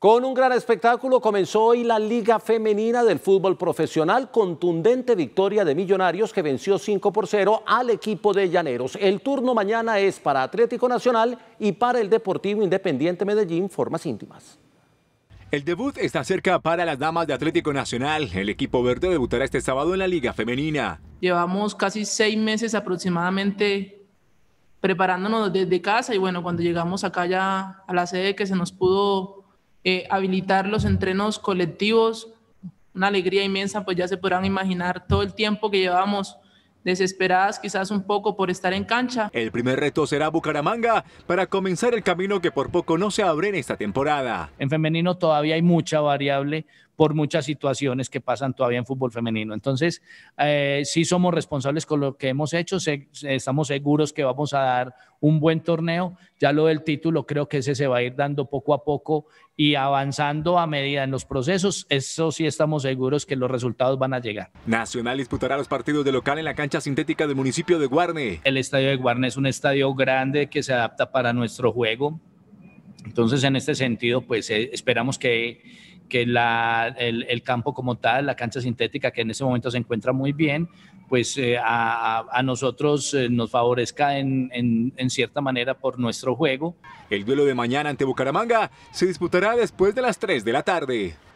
Con un gran espectáculo comenzó hoy la Liga Femenina del Fútbol Profesional, contundente victoria de Millonarios que venció 5 por 0 al equipo de Llaneros. El turno mañana es para Atlético Nacional y para el Deportivo Independiente Medellín, formas íntimas. El debut está cerca para las damas de Atlético Nacional. El equipo verde debutará este sábado en la Liga Femenina. Llevamos casi seis meses aproximadamente preparándonos desde casa y bueno, cuando llegamos acá ya a la sede que se nos pudo eh, habilitar los entrenos colectivos, una alegría inmensa, pues ya se podrán imaginar todo el tiempo que llevamos desesperadas quizás un poco por estar en cancha. El primer reto será Bucaramanga para comenzar el camino que por poco no se abre en esta temporada. En femenino todavía hay mucha variable por muchas situaciones que pasan todavía en fútbol femenino. Entonces, eh, sí somos responsables con lo que hemos hecho, estamos seguros que vamos a dar un buen torneo, ya lo del título creo que ese se va a ir dando poco a poco y avanzando a medida en los procesos, eso sí estamos seguros que los resultados van a llegar. Nacional disputará los partidos de local en la cancha sintética del municipio de Guarne. El estadio de Guarne es un estadio grande que se adapta para nuestro juego, entonces, en este sentido, pues eh, esperamos que, que la, el, campo como tal, la cancha sintética que en ese momento se encuentra muy bien, pues eh, a, nosotros eh, nos favorezca en, en, en, cierta manera por nuestro juego. El duelo de mañana ante Bucaramanga se disputará después de las 3 de la tarde.